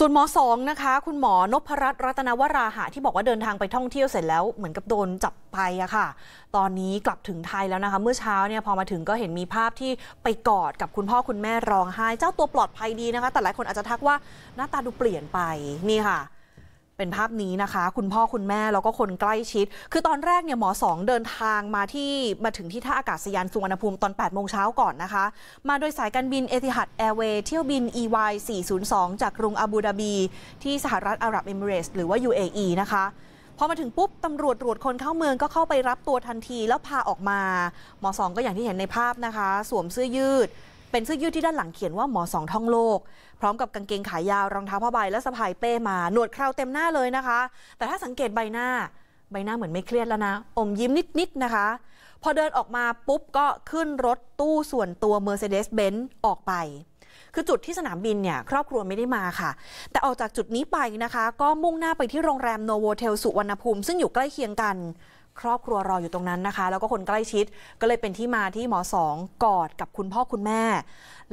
ส่วนหมอสองนะคะ คุณหมอนพรัตน์รัตนวราหะ ที่บอกว่าเดินทางไปท่องเที่ยวเสร็จแล้วเหมือนกับโดนจับไปอะค่ะ ตอนนี้กลับถึงไทยแล้วนะคะ เมื่อเช้าเนี่ยพอมาถึงก็เห็นมีภาพที่ไปกอดกับคุณพ่อคุณแม่ร้องไห้เจ้าตัวปลอดภัยดีนะคะ แต่หลายคนอาจจะทักว่าหน้าตาดูเปลี่ยนไปนี่ค่ะเป็นภาพนี้นะคะคุณพ่อคุณแม่แล้วก็คนใกล้ชิด คือตอนแรกเนี่ยหมอสองเดินทางมาที่มาถึงที่ท่าอากาศยานสุวรรณภูมิตอน 8 โมงเช้าก่อนนะคะ มาโดยสายการบินเอติฮัดแอร์เวย์เที่ยวบิน EY 402จากกรุงอาบูดาบี ที่สหรัฐอาหรับเอมิเรสหรือว่า UAE นะคะ พอมาถึงปุ๊บตำรวจตรวจคนเข้าเมืองก็เข้าไปรับตัวทันทีแล้วพาออกมาหมอสองก็อย่างที่เห็นในภาพนะคะสวมเสื้อยืดเป็นเสื้อยืดที่ด้านหลังเขียนว่าหมอสองท่องโลก พร้อมกับกางเกงขายาวรองเท้าผ้าใบและสะพายเป้มาหนวดเคราเต็มหน้าเลยนะคะ แต่ถ้าสังเกตใบหน้า ใบหน้าเหมือนไม่เครียดแล้วนะ อมยิ้มนิด ๆ นะคะ พอเดินออกมาปุ๊บ ก็ขึ้นรถตู้ส่วนตัว Mercedes-Benz ออกไป คือจุดที่สนามบินเนี่ย ครอบครัวไม่ได้มาค่ะ แต่ออกจากจุดนี้ไปนะคะ ก็มุ่งหน้าไปที่โรงแรมโนโวเทลสุวรรณภูมิ ซึ่งอยู่ใกล้เคียงกันครอบครัวรออยู่ตรงนั้นนะคะ แล้วก็คนใกล้ชิดก็เลยเป็นที่มาที่หมอสองกอดกับคุณพ่อคุณแม่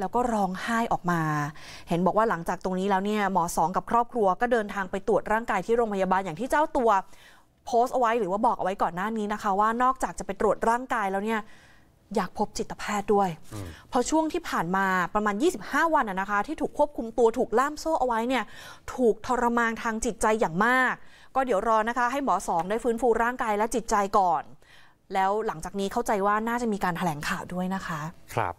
แล้วก็ร้องไห้ออกมา เห็นบอกว่าหลังจากตรงนี้แล้วเนี่ยหมอสองกับครอบครัวก็เดินทางไปตรวจร่างกายที่โรงพยาบาลอย่างที่เจ้าตัวโพสต์เอาไว้หรือว่าบอกเอาไว้ก่อนหน้านี้นะคะ ว่านอกจากจะไปตรวจร่างกายแล้วเนี่ยอยากพบจิตแพทย์ด้วยเพราะช่วงที่ผ่านมาประมาณ 25 วันนะคะ ที่ถูกควบคุมตัวถูกล่ามโซ่เอาไว้เนี่ย ถูกทรมานทางจิตใจอย่างมากก็เดี๋ยวรอนะคะ ให้หมอสองได้ฟื้นฟูร่างกายและจิตใจก่อน แล้วหลังจากนี้เข้าใจว่าน่าจะมีการแถลงข่าวด้วยนะคะ ครับ